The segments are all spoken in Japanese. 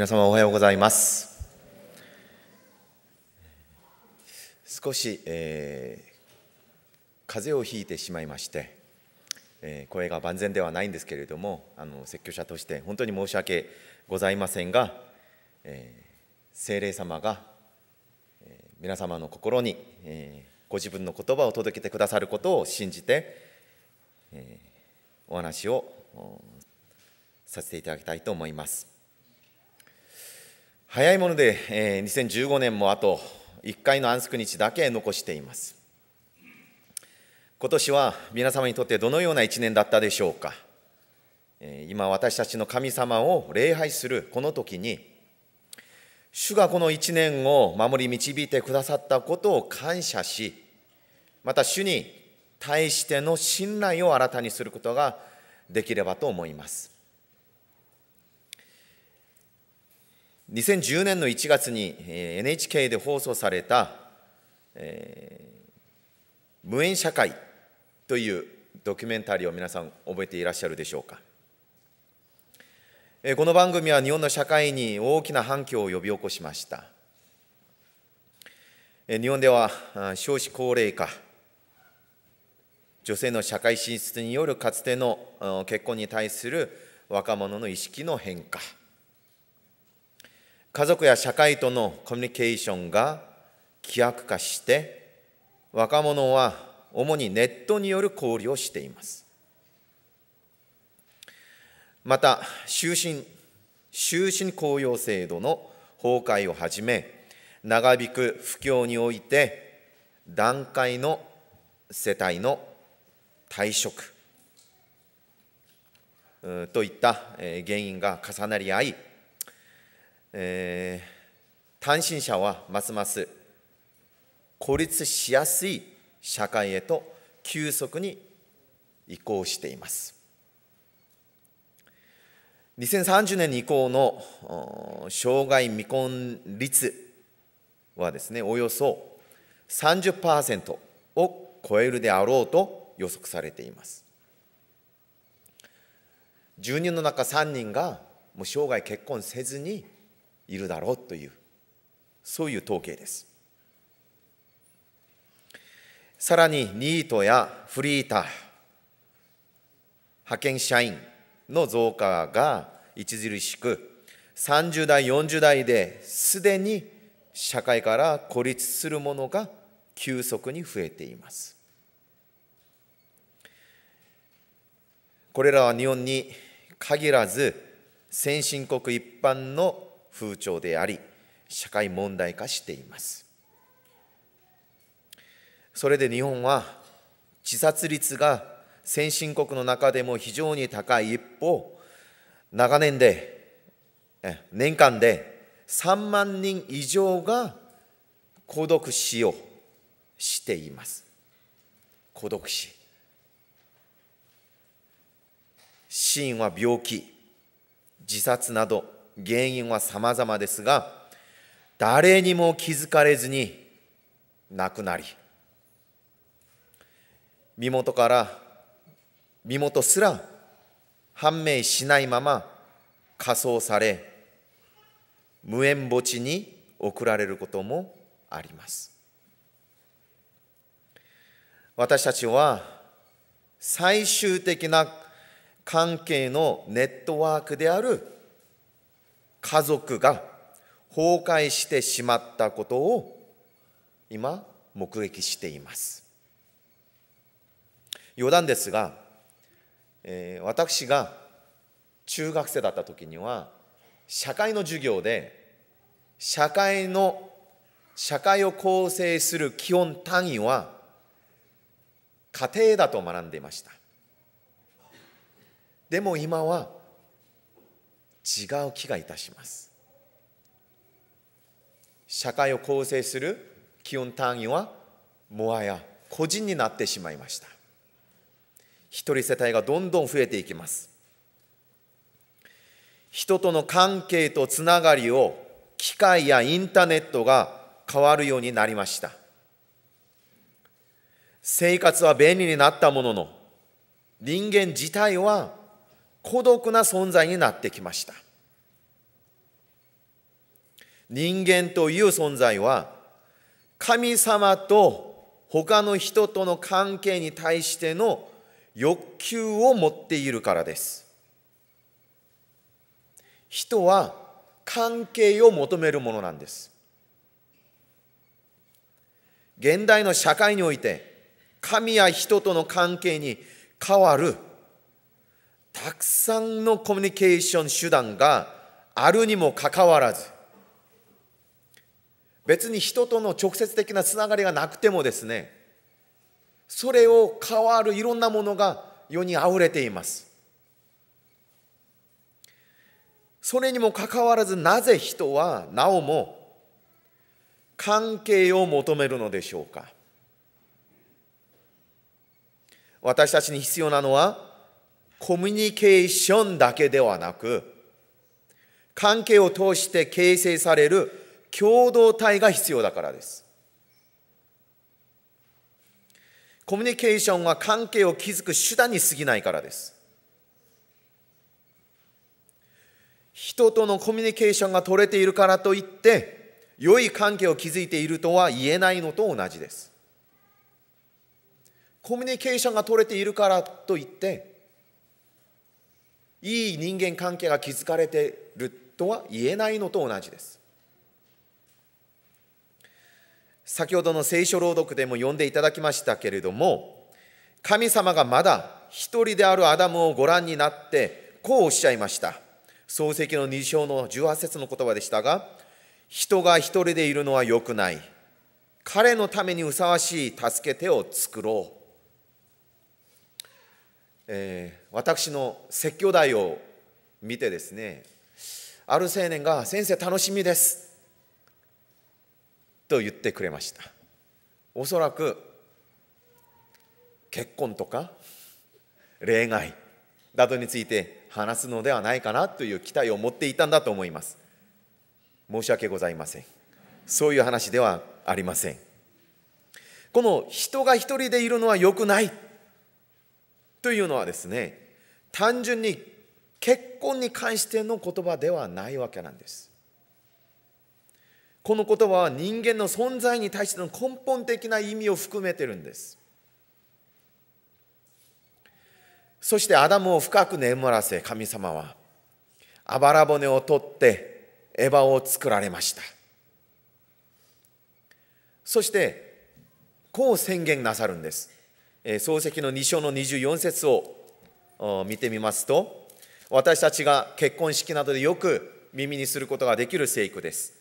皆様おはようございます少し、えー、風邪をひいてしまいまして、えー、声が万全ではないんですけれどもあの説教者として本当に申し訳ございませんが、えー、精霊様が、えー、皆様の心に、えー、ご自分の言葉を届けてくださることを信じて、えー、お話をさせていただきたいと思います。早いもので、え2015年もあと1回の安息日だけ残しています。今年は皆様にとってどのような1年だったでしょうか。今私たちの神様を礼拝するこの時に、主がこの1年を守り導いてくださったことを感謝し、また主に対しての信頼を新たにすることができればと思います。2010年の1月に NHK で放送された、えー、無縁社会というドキュメンタリーを皆さん覚えていらっしゃるでしょうか。この番組は日本の社会に大きな反響を呼び起こしました。日本では少子高齢化、女性の社会進出によるかつての結婚に対する若者の意識の変化、家族や社会とのコミュニケーションが規約化して若者は主にネットによる交流をしていますまた終身終身公用制度の崩壊をはじめ長引く不況において団塊の世帯の退職といった原因が重なり合いえー、単身者はますます孤立しやすい社会へと急速に移行しています2030年以降の障害未婚率はですねおよそ30%を超えるであろうと予測されています10人の中3人がもう生涯結婚せずにいるだろうというそういう統計ですさらにニートやフリーター派遣社員の増加が著しく30代40代ですでに社会から孤立するものが急速に増えていますこれらは日本に限らず先進国一般の風潮であり社会問題化していますそれで日本は自殺率が先進国の中でも非常に高い一方長年で年間で3万人以上が孤独死をしています孤独死死因は病気自殺など原因は様々ですが誰にも気づかれずに亡くなり身元から身元すら判明しないまま火葬され無縁墓地に送られることもあります私たちは最終的な関係のネットワークである家族が崩壊してしまったことを今目撃しています余談ですが、えー、私が中学生だった時には社会の授業で社会の社会を構成する基本単位は家庭だと学んでいましたでも今は違う気がいたします社会を構成する基本単位はもはや個人になってしまいました一人世帯がどんどん増えていきます人との関係とつながりを機械やインターネットが変わるようになりました生活は便利になったものの人間自体は孤独な存在になってきました人間という存在は神様と他の人との関係に対しての欲求を持っているからです人は関係を求めるものなんです現代の社会において神や人との関係に変わるたくさんのコミュニケーション手段があるにもかかわらず別に人との直接的なつながりがなくてもですねそれを変わるいろんなものが世にあふれていますそれにもかかわらずなぜ人はなおも関係を求めるのでしょうか私たちに必要なのはコミュニケーションだけではなく、関係を通して形成される共同体が必要だからです。コミュニケーションは関係を築く手段に過ぎないからです。人とのコミュニケーションが取れているからといって、良い関係を築いているとは言えないのと同じです。コミュニケーションが取れているからといって、いい人間関係が築かれてるとは言えないのと同じです先ほどの聖書朗読でも読んでいただきましたけれども神様がまだ一人であるアダムをご覧になってこうおっしゃいました漱石の2章の18節の言葉でしたが人が一人でいるのはよくない彼のためにふさわしい助け手を作ろうえー、私の説教台を見てですねある青年が「先生楽しみです」と言ってくれましたおそらく結婚とか例外などについて話すのではないかなという期待を持っていたんだと思います申し訳ございませんそういう話ではありませんこの人が一人でいるのは良くないというのはですね単純に結婚に関しての言葉ではないわけなんですこの言葉は人間の存在に対しての根本的な意味を含めてるんですそしてアダムを深く眠らせ神様はあばら骨を取ってエヴァを作られましたそしてこう宣言なさるんです漱石の2章の24節を見てみますと私たちが結婚式などでよく耳にすることができる聖句です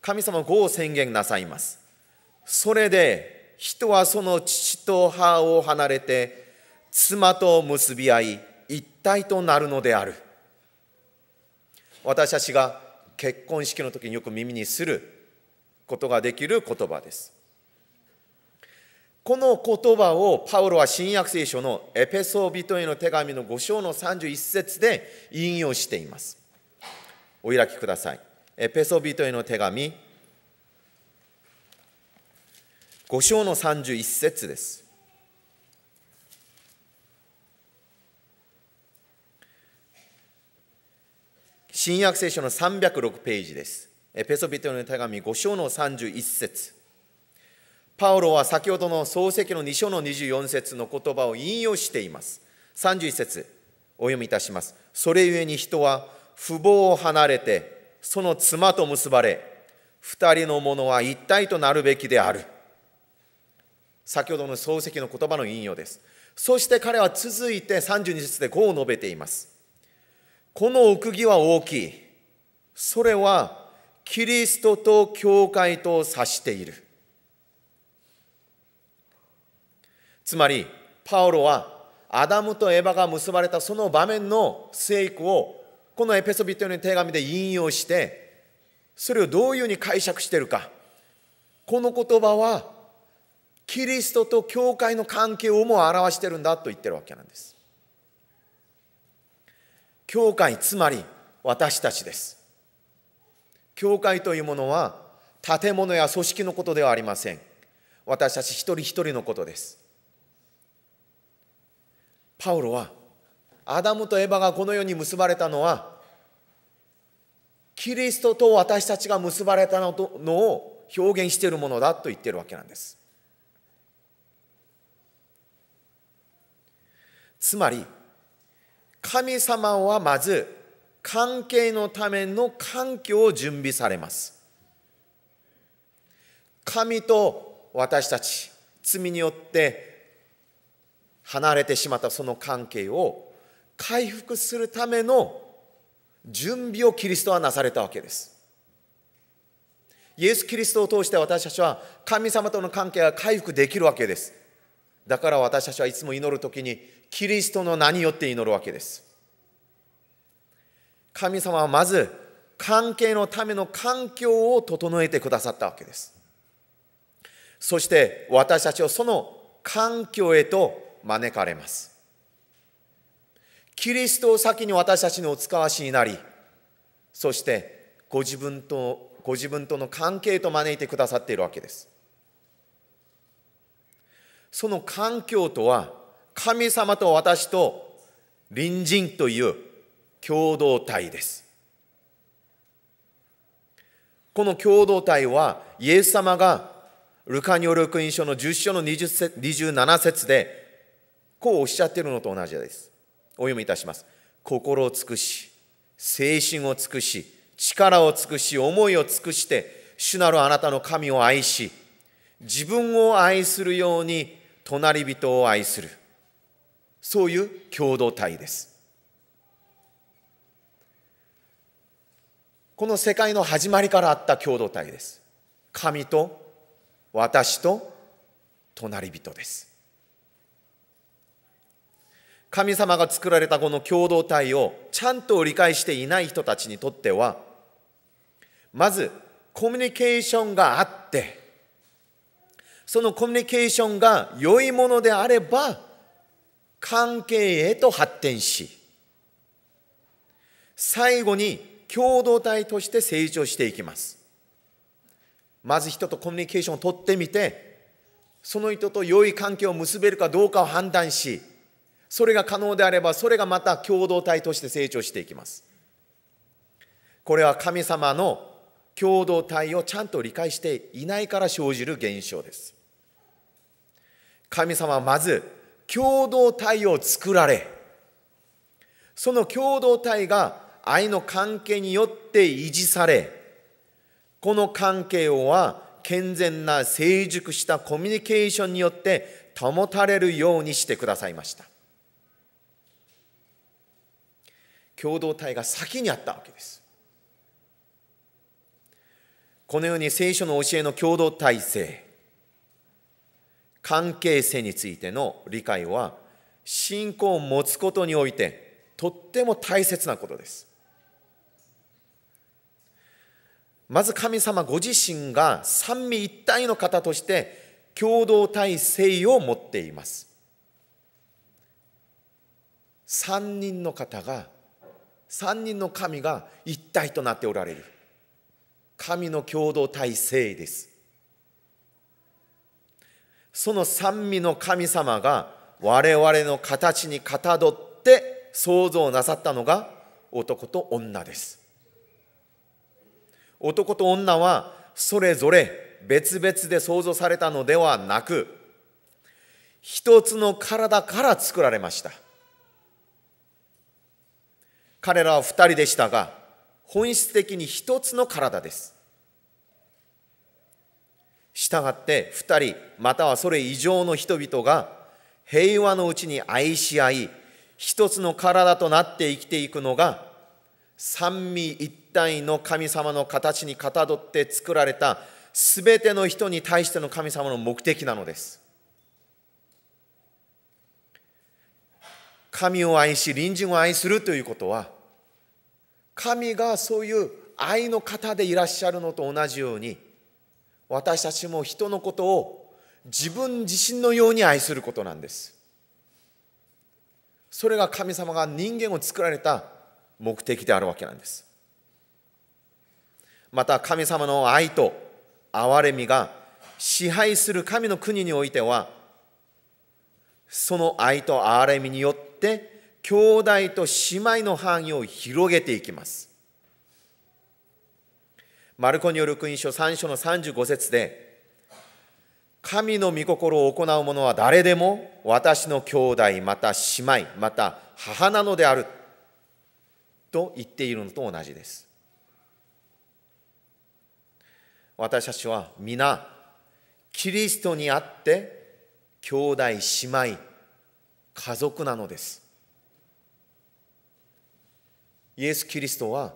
神様語を宣言なさいますそれで人はその父と母を離れて妻と結び合い一体となるのである私たちが結婚式の時によく耳にすることができる言葉ですこの言葉をパウロは新約聖書のエペソビトへの手紙の5章の31節で引用しています。お開きください。エペソビトへの手紙5章の31節です。新約聖書の306ページです。エペソビトへの手紙5章の31節パウロは先ほどの創世記の2章の24節の言葉を引用しています。31節お読みいたします。それゆえに人は父母を離れて、その妻と結ばれ、二人のものは一体となるべきである。先ほどの漱石の言葉の引用です。そして彼は続いて32節でこう述べています。この奥義は大きい。それはキリストと教会と指している。つまりパウロはアダムとエヴァが結ばれたその場面の聖句をこのエペソビトの手紙で引用してそれをどういうふうに解釈しているかこの言葉はキリストと教会の関係をも表してるんだと言ってるわけなんです教会つまり私たちです教会というものは建物や組織のことではありません私たち一人一人のことですパウロはアダムとエバがこの世に結ばれたのはキリストと私たちが結ばれたのとのを表現しているものだと言ってるわけなんですつまり神様はまず関係のための環境を準備されます神と私たち罪によって離れてしまったその関係を回復するための準備をキリストはなされたわけです。イエス・キリストを通して私たちは神様との関係が回復できるわけです。だから私たちはいつも祈る時にキリストの名によって祈るわけです。神様はまず関係のための環境を整えてくださったわけです。そして私たちをその環境へと招かれます。キリストを先に私たちのお使わしになり、そしてご自分と、ご自分との関係と招いてくださっているわけです。その環境とは、神様と私と隣人という共同体です。この共同体は、イエス様がルカによる福音書の10章の20節27節で、こうおっしゃってるのと同じです。お読みいたします。心を尽くし、精神を尽くし、力を尽くし、思いを尽くして、主なるあなたの神を愛し、自分を愛するように隣人を愛する。そういう共同体です。この世界の始まりからあった共同体です。神と私と隣人です。神様が作られたこの共同体をちゃんと理解していない人たちにとっては、まずコミュニケーションがあって、そのコミュニケーションが良いものであれば、関係へと発展し、最後に共同体として成長していきます。まず人とコミュニケーションを取ってみて、その人と良い関係を結べるかどうかを判断し、それが可能であればそれがまた共同体として成長していきますこれは神様の共同体をちゃんと理解していないから生じる現象です神様はまず共同体を作られその共同体が愛の関係によって維持されこの関係は健全な成熟したコミュニケーションによって保たれるようにしてくださいました共同体が先にあったわけです。このように聖書の教えの共同体制、関係性についての理解は、信仰を持つことにおいて、とっても大切なことです。まず神様ご自身が三位一体の方として共同体性を持っています。三人の方が三人の神が一体となっておられる神の共同体性ですその三味の神様が我々の形にかたどって想像なさったのが男と女です男と女はそれぞれ別々で想像されたのではなく一つの体から作られました彼らは2人でしたが、本質的に一つの体です。したがって2人またはそれ以上の人々が平和のうちに愛し合い一つの体となって生きていくのが三位一体の神様の形にかたどって作られた全ての人に対しての神様の目的なのです。神を愛し隣人を愛するということは神がそういう愛の方でいらっしゃるのと同じように私たちも人のことを自分自身のように愛することなんですそれが神様が人間を作られた目的であるわけなんですまた神様の愛と憐れみが支配する神の国においてはその愛と憐れみによってって兄弟と姉妹の範囲を広げていきます。マルコによる福音書3章の35節で、神の御心を行う者は誰でも私の兄弟、また姉妹、また母なのである。と言っているのと同じです。私たちは皆、キリストにあって、兄弟、姉妹、家族なのですイエス・キリストは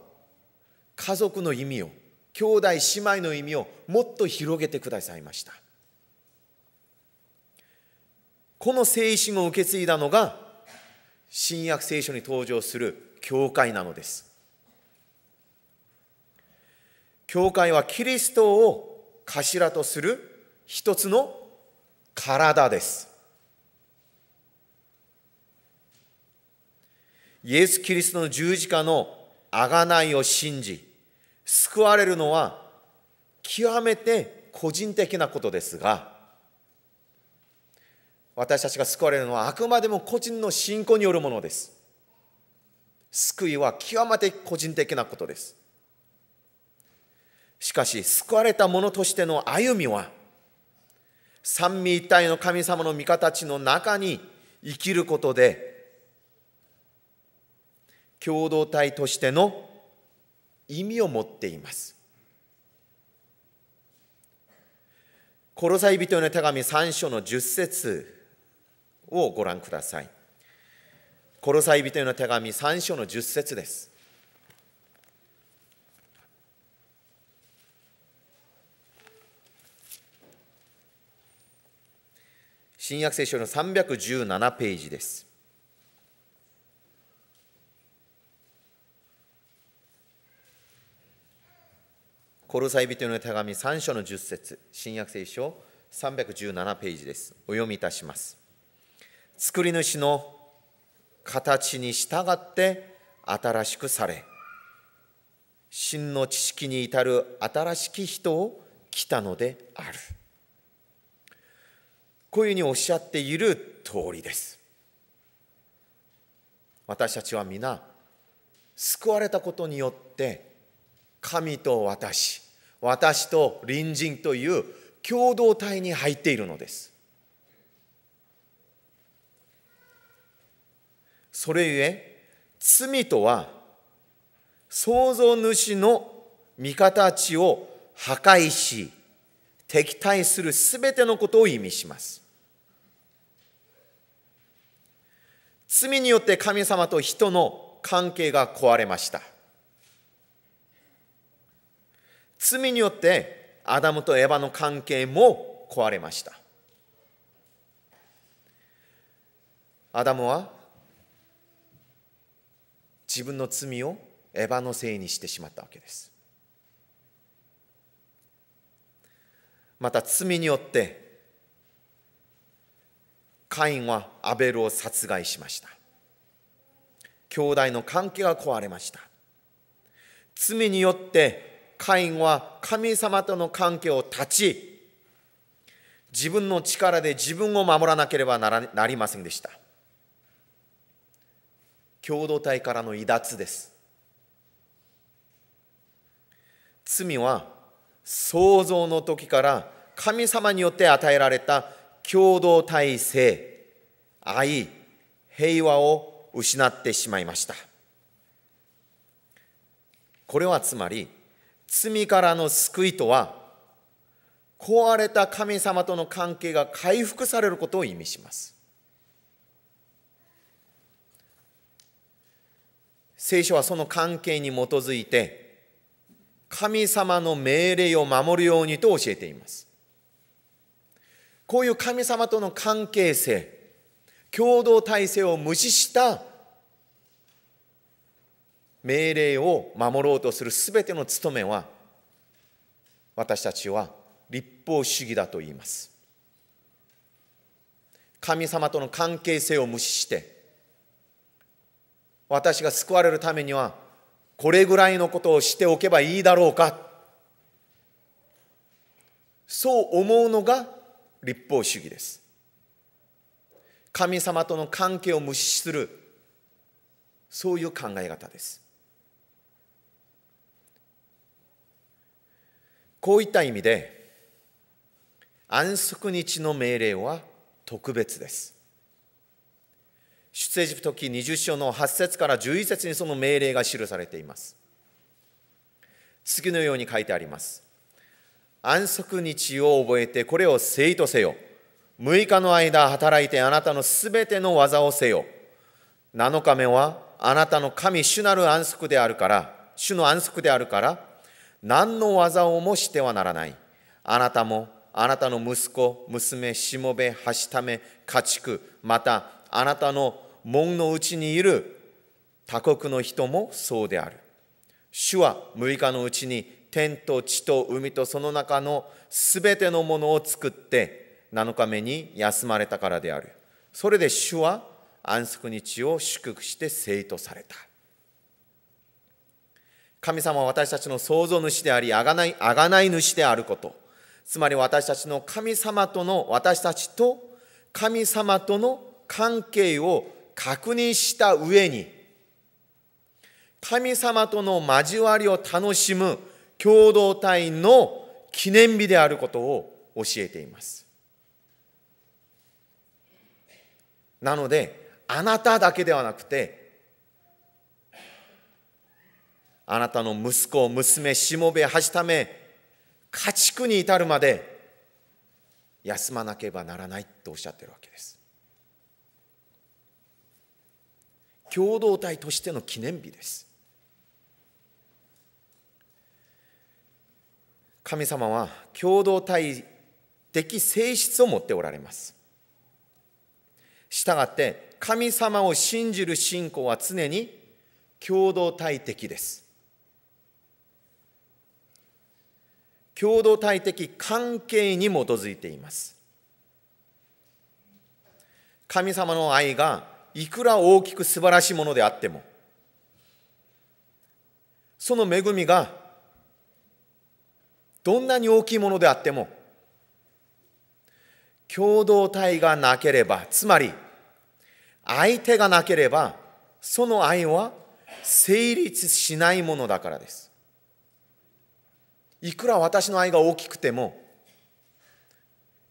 家族の意味を兄弟姉妹の意味をもっと広げてくださいましたこの精神を受け継いだのが新約聖書に登場する教会なのです教会はキリストを頭とする一つの体ですイエス・キリストの十字架の贖いを信じ、救われるのは極めて個人的なことですが、私たちが救われるのはあくまでも個人の信仰によるものです。救いは極めて個人的なことです。しかし、救われた者としての歩みは、三位一体の神様の味方たちの中に生きることで、共同体としての意味を持っています。コロサイ人への手紙3章の10節をご覧ください。コロサイ人への手紙3章の10節です。新約聖書の317ページです。コロサイ人の手紙3章の10節新約聖書317ページです。お読みいたします。作り主の形に従って新しくされ、真の知識に至る新しき人を来たのである。こういうふうにおっしゃっている通りです。私たちは皆、救われたことによって、神と私、私と隣人という共同体に入っているのですそれゆえ罪とは創造主の味方地を破壊し敵対するすべてのことを意味します罪によって神様と人の関係が壊れました罪によってアダムとエヴァの関係も壊れましたアダムは自分の罪をエヴァのせいにしてしまったわけですまた罪によってカインはアベルを殺害しました兄弟の関係が壊れました罪によってカインは神様との関係を断ち、自分の力で自分を守らなければならなりませんでした。共同体からの離脱です。罪は創造の時から神様によって与えられた共同体性、愛、平和を失ってしまいました。これはつまり罪からの救いとは壊れた神様との関係が回復されることを意味します聖書はその関係に基づいて神様の命令を守るようにと教えていますこういう神様との関係性共同体制を無視した命令を守ろうとするすべての務めは私たちは立法主義だと言います神様との関係性を無視して私が救われるためにはこれぐらいのことをしておけばいいだろうかそう思うのが立法主義です神様との関係を無視するそういう考え方ですこういった意味で安息日の命令は特別です出エジプト記20章の8節から11節にその命令が記されています次のように書いてあります安息日を覚えてこれを聖とせよ6日の間働いてあなたのすべての技をせよ7日目はあなたの神主なる安息であるから主の安息であるから何の技をもしてはならない。あなたも、あなたの息子、娘、しもべ、はしため、家畜、また、あなたの門のうちにいる他国の人もそうである。主は6日のうちに天と地と海とその中のすべてのものを作って7日目に休まれたからである。それで主は安息日を祝福して生徒された。神様は私たちの創造主であり、あがないあがない主であること。つまり私たちの神様との、私たちと神様との関係を確認した上に、神様との交わりを楽しむ共同体の記念日であることを教えています。なので、あなただけではなくて、あなたの息子、娘、しもべ、はしため、家畜に至るまで休まなければならないとおっしゃってるわけです。共同体としての記念日です。神様は共同体的性質を持っておられます。したがって神様を信じる信仰は常に共同体的です。共同体的関係に基づいています。神様の愛がいくら大きく素晴らしいものであっても、その恵みがどんなに大きいものであっても、共同体がなければ、つまり相手がなければ、その愛は成立しないものだからです。いくら私の愛が大きくても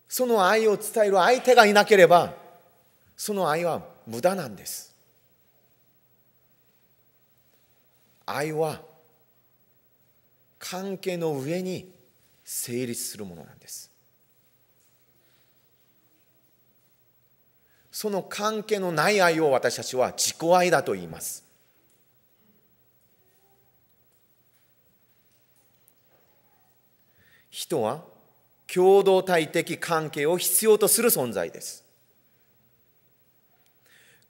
その愛を伝える相手がいなければその愛は無駄なんです愛は関係の上に成立するものなんですその関係のない愛を私たちは自己愛だと言います人は共同体的関係を必要とする存在です。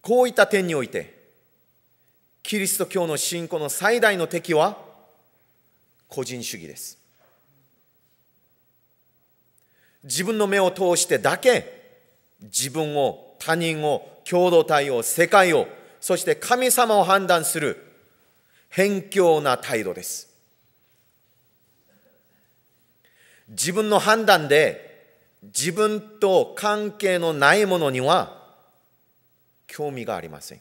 こういった点において、キリスト教の信仰の最大の敵は個人主義です。自分の目を通してだけ自分を、他人を、共同体を、世界を、そして神様を判断する偏境な態度です。自分の判断で自分と関係のないものには興味がありません。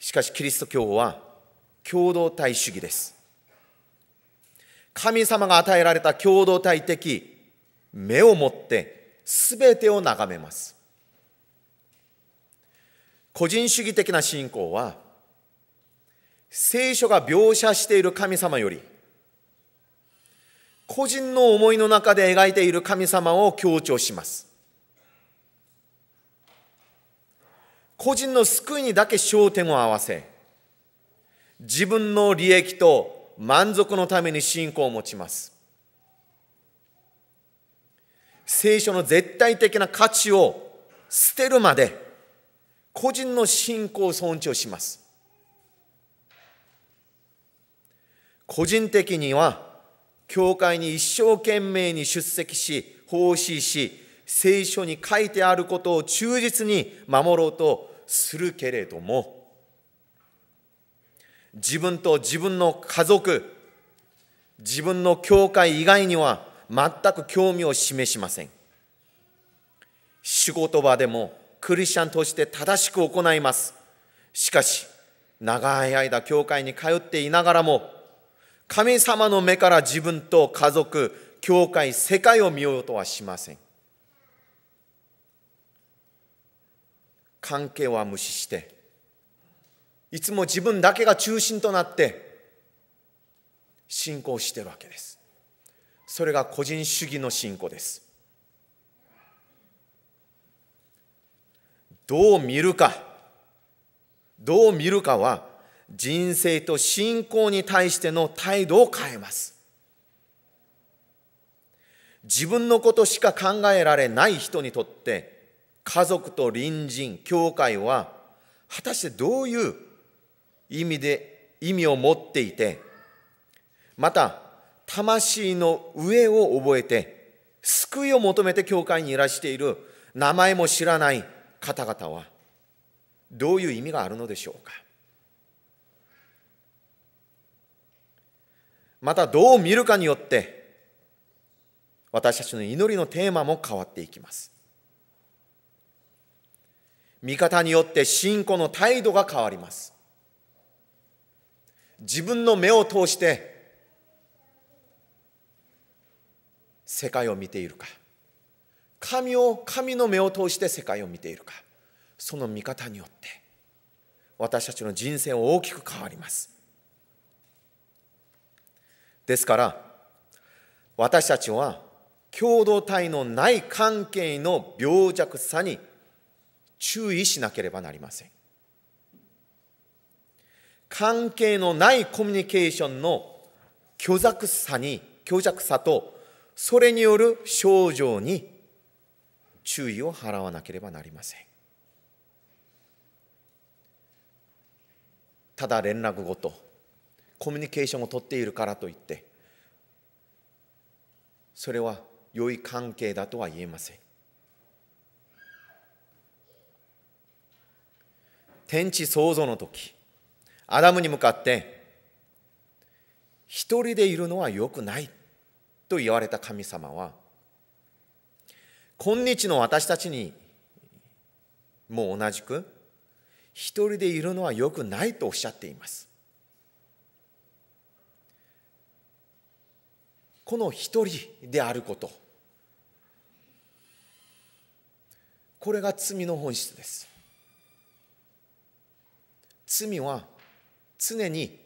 しかしキリスト教は共同体主義です。神様が与えられた共同体的目を持って全てを眺めます。個人主義的な信仰は聖書が描写している神様より個人の思いの中で描いている神様を強調します。個人の救いにだけ焦点を合わせ、自分の利益と満足のために信仰を持ちます。聖書の絶対的な価値を捨てるまで、個人の信仰を尊重します。個人的には教会に一生懸命に出席し、奉仕し、聖書に書いてあることを忠実に守ろうとするけれども、自分と自分の家族、自分の教会以外には全く興味を示しません。仕事場でもクリスチャンとして正しく行います。しかし、長い間教会に通っていながらも、神様の目から自分と家族、教会、世界を見ようとはしません。関係は無視して、いつも自分だけが中心となって、信仰してるわけです。それが個人主義の信仰です。どう見るか、どう見るかは、人生と信仰に対しての態度を変えます。自分のことしか考えられない人にとって、家族と隣人、教会は、果たしてどういう意味で、意味を持っていて、また、魂の上を覚えて、救いを求めて教会にいらしている、名前も知らない方々は、どういう意味があるのでしょうか。またどう見るかによって私たちの祈りのテーマも変わっていきます見方によって信仰の態度が変わります自分の目を通して世界を見ているか神を神の目を通して世界を見ているかその見方によって私たちの人生は大きく変わりますですから私たちは共同体のない関係の病弱さに注意しなければなりません関係のないコミュニケーションの虚弱さに虚弱さとそれによる症状に注意を払わなければなりませんただ連絡ごとコミュニケーションをとっているからといってそれは良い関係だとは言えません天地創造の時アダムに向かって一人でいるのはよくないと言われた神様は今日の私たちにも同じく一人でいるのはよくないとおっしゃっていますこの一人であることこれが罪の本質です罪は常に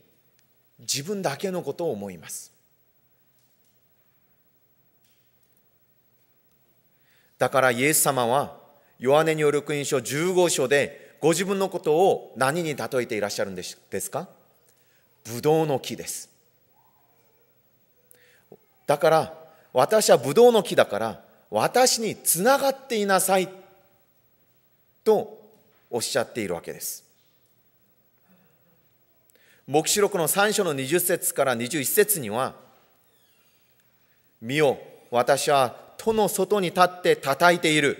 自分だけのことを思いますだからイエス様はヨハネによる福音書15章でご自分のことを何に例えていらっしゃるんですかブドウの木ですだから私はブドウの木だから私につながっていなさいとおっしゃっているわけです。黙示録の3章の20節から21節には「見よ私は戸の外に立って叩いている」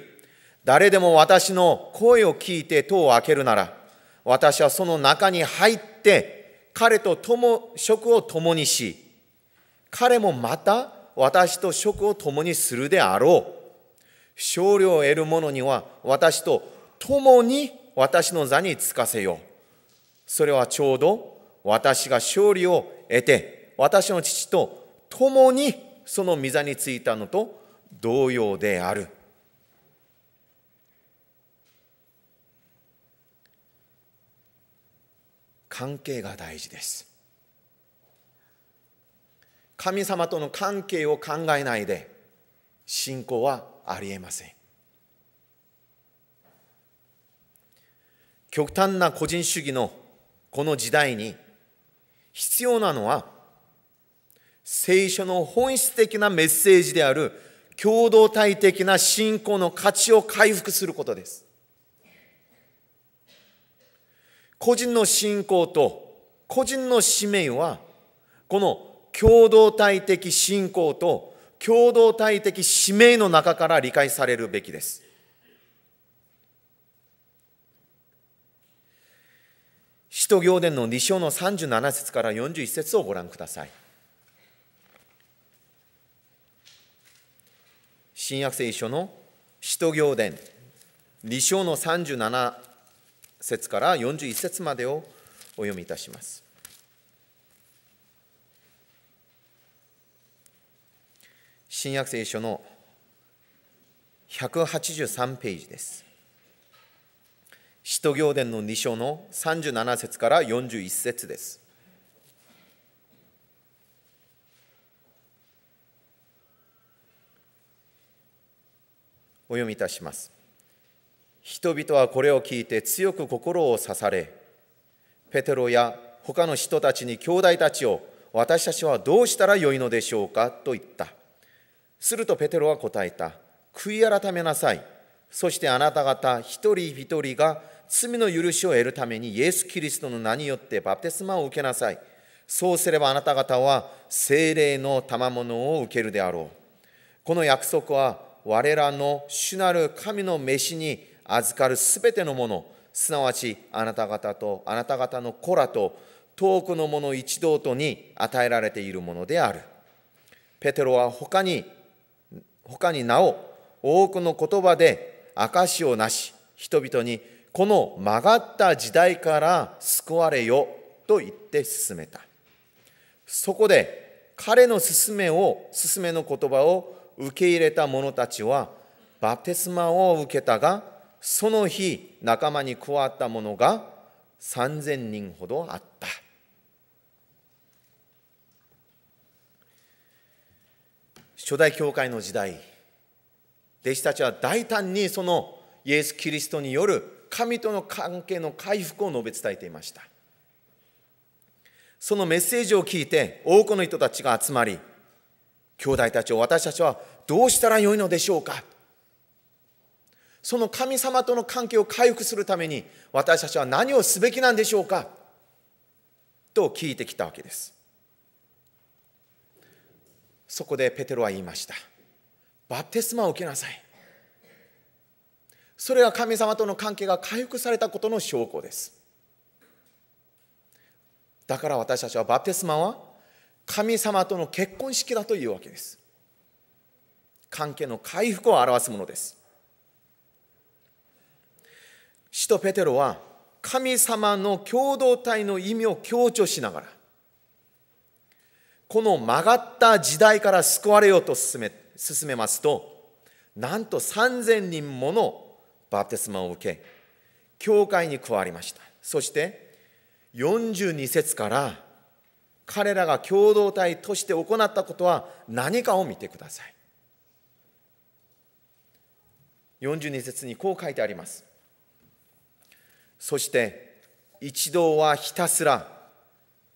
誰でも私の声を聞いて戸を開けるなら、私はその中に入って、彼と共食を共にし、彼もまた私と食を共にするであろう。勝利を得る者には私と共に私の座につかせよう。それはちょうど私が勝利を得て私の父と共にその御座についたのと同様である。関係が大事です。神様との関係を考えないで信仰はありえません極端な個人主義のこの時代に必要なのは聖書の本質的なメッセージである共同体的な信仰の価値を回復することです個人の信仰と個人の使命はこの共同体的信仰と共同体的使命の中から理解されるべきです。使徒行伝の2章の37節から41節をご覧ください。新約聖書の使徒行伝2章の37節から41節までをお読みいたします。新約聖書の183ページです。使徒行伝の2章の37節から41節です。お読みいたします。人々はこれを聞いて強く心を刺され、ペテロや他の人たちに兄弟たちを私たちはどうしたらよいのでしょうかと言った。するとペテロは答えた。悔い改めなさい。そしてあなた方一人一人が罪の許しを得るためにイエス・キリストの名によってバプテスマを受けなさい。そうすればあなた方は精霊の賜物を受けるであろう。この約束は我らの主なる神の召しに預かるすべてのもの、すなわちあなた方とあなた方の子らと遠くの者一同とに与えられているものである。ペテロは他に他になお多くの言葉で証をなし人々にこの曲がった時代から救われよと言って進めたそこで彼の勧めを勧めの言葉を受け入れた者たちはバプテスマを受けたがその日仲間に加わった者が3000人ほどあった。初代教会の時代弟子たちは大胆にそのイエス・キリストによる神との関係の回復を述べ伝えていましたそのメッセージを聞いて多くの人たちが集まり兄弟たちを私たちはどうしたらよいのでしょうかその神様との関係を回復するために私たちは何をすべきなんでしょうかと聞いてきたわけですそこでペテロは言いました。バプテスマを受けなさい。それが神様との関係が回復されたことの証拠です。だから私たちはバプテスマは神様との結婚式だというわけです。関係の回復を表すものです。使徒ペテロは神様の共同体の意味を強調しながらこの曲がった時代から救われようと進め進めますとなんと3000人ものバプテスマを受け教会に加わりましたそして42節から彼らが共同体として行ったことは何かを見てください42節にこう書いてありますそして一同はひたすら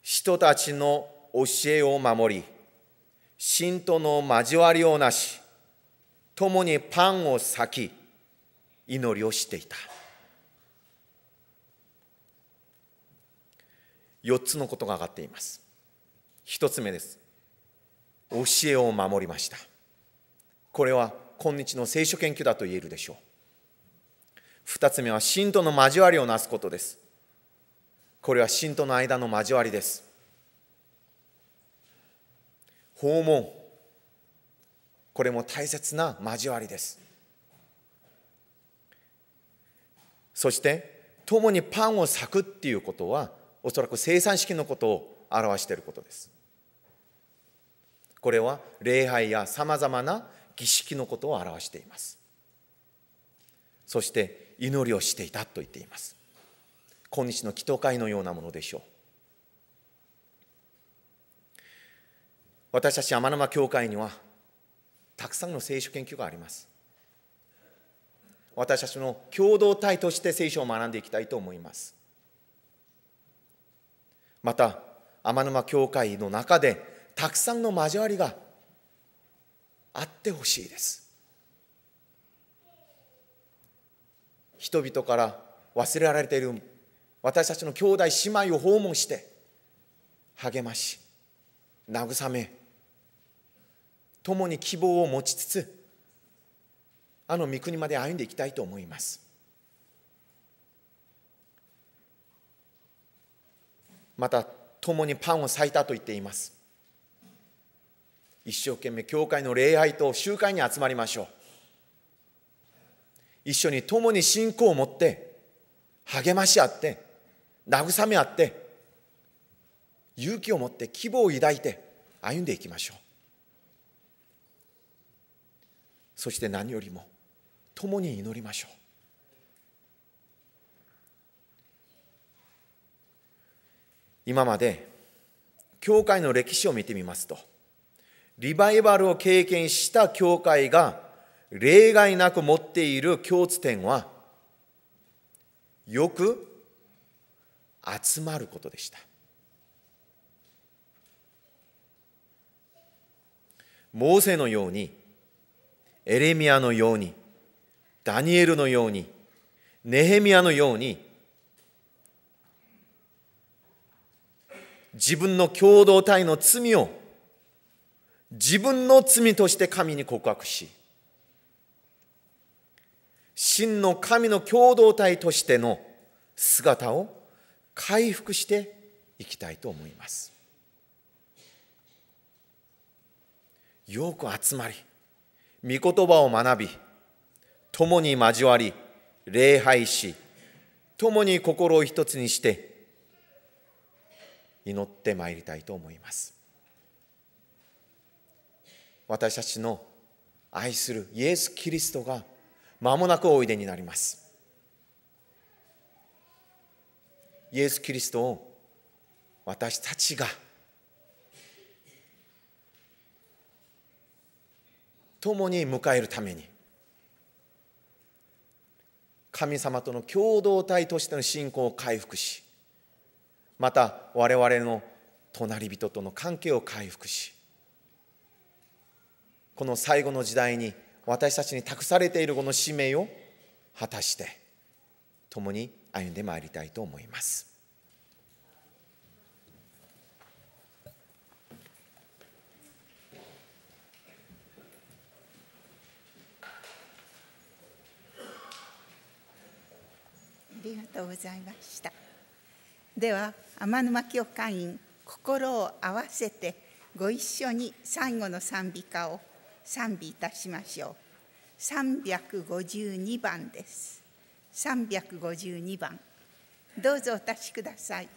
人たちの教えを守り、信徒の交わりをなし、共にパンを裂き、祈りをしていた。4つのことが挙がっています。1つ目です。教えを守りました。これは今日の聖書研究だと言えるでしょう。2つ目は信徒の交わりをなすことです。これは信徒の間の交わりです。訪問これも大切な交わりですそして共にパンを裂くっていうことはおそらく生産式のことを表していることですこれは礼拝やさまざまな儀式のことを表していますそして祈りをしていたと言っています今日の祈祷会のようなものでしょう私たち天沼教会にはたくさんの聖書研究があります私たちの共同体として聖書を学んでいきたいと思いますまた天沼教会の中でたくさんの交わりがあってほしいです人々から忘れられている私たちの兄弟姉妹を訪問して励まし慰め共に希望を持ちつつあの御国まで歩んでいきたいと思いますまた共にパンを裂いたと言っています一生懸命教会の礼拝と集会に集まりましょう一緒に共に信仰を持って励まし合って慰め合って勇気を持って希望を抱いて歩んでいきましょうそして何よりも共に祈りましょう今まで教会の歴史を見てみますとリバイバルを経験した教会が例外なく持っている共通点はよく集まることでしたモーセのようにエレミアのように、ダニエルのように、ネヘミヤのように、自分の共同体の罪を自分の罪として神に告白し、真の神の共同体としての姿を回復していきたいと思います。よく集まり御言葉を学び、共に交わり、礼拝し、共に心を一つにして、祈ってまいりたいと思います。私たちの愛するイエス・キリストが、まもなくおいでになります。イエス・キリストを私たちが共に迎えるために神様との共同体としての信仰を回復しまた我々の隣人との関係を回復しこの最後の時代に私たちに託されているこの使命を果たして共に歩んでまいりたいと思います。ありがとうございましたでは天沼教会員心を合わせてご一緒に最後の賛美歌を賛美いたしましょう352番です352番どうぞお立ちください